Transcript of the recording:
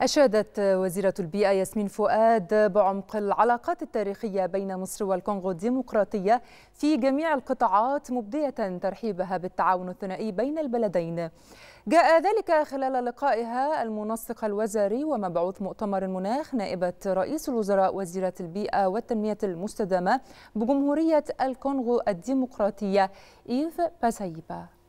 أشادت وزيرة البيئة ياسمين فؤاد بعمق العلاقات التاريخية بين مصر والكونغو الديمقراطية في جميع القطاعات مبدية ترحيبها بالتعاون الثنائي بين البلدين. جاء ذلك خلال لقائها المنسق الوزاري ومبعوث مؤتمر المناخ نائبة رئيس الوزراء وزيرة البيئة والتنمية المستدامة بجمهورية الكونغو الديمقراطية إيف باسايبا.